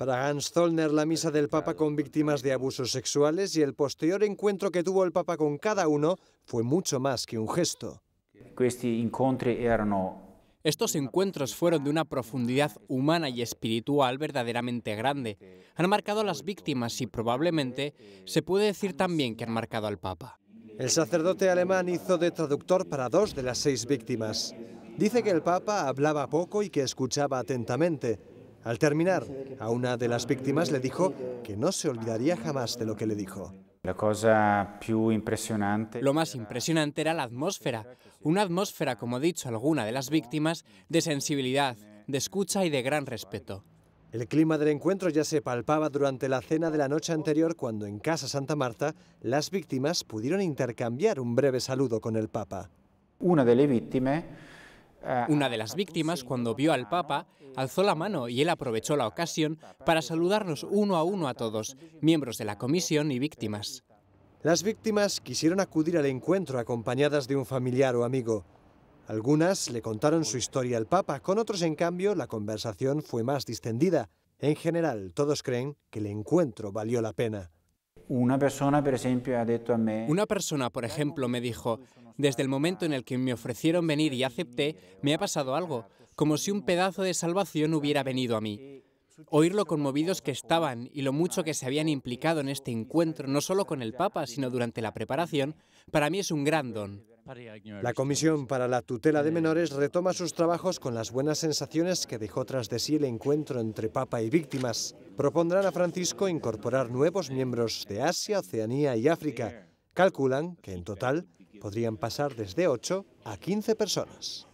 Para Hans Zollner, la misa del Papa con víctimas de abusos sexuales y el posterior encuentro que tuvo el Papa con cada uno fue mucho más que un gesto. Estos encuentros fueron de una profundidad humana y espiritual verdaderamente grande. Han marcado a las víctimas y probablemente se puede decir también que han marcado al Papa. El sacerdote alemán hizo de traductor para dos de las seis víctimas. Dice que el Papa hablaba poco y que escuchaba atentamente. Al terminar, a una de las víctimas le dijo que no se olvidaría jamás de lo que le dijo. La cosa Lo más impresionante era la atmósfera. Una atmósfera, como ha dicho alguna de las víctimas, de sensibilidad, de escucha y de gran respeto. El clima del encuentro ya se palpaba durante la cena de la noche anterior cuando en Casa Santa Marta las víctimas pudieron intercambiar un breve saludo con el Papa. Una de las víctimas Ah, Una de las víctimas, cuando vio al Papa, alzó la mano y él aprovechó la ocasión para saludarnos uno a uno a todos, miembros de la comisión y víctimas. Las víctimas quisieron acudir al encuentro acompañadas de un familiar o amigo. Algunas le contaron su historia al Papa, con otros en cambio la conversación fue más distendida. En general, todos creen que el encuentro valió la pena. Una persona, por ejemplo, me dijo, desde el momento en el que me ofrecieron venir y acepté, me ha pasado algo, como si un pedazo de salvación hubiera venido a mí. Oír lo conmovidos que estaban y lo mucho que se habían implicado en este encuentro, no solo con el Papa, sino durante la preparación, para mí es un gran don. La Comisión para la Tutela de Menores retoma sus trabajos con las buenas sensaciones que dejó tras de sí el encuentro entre Papa y víctimas. Propondrán a Francisco incorporar nuevos miembros de Asia, Oceanía y África Calculan que en total podrían pasar desde 8 a 15 personas.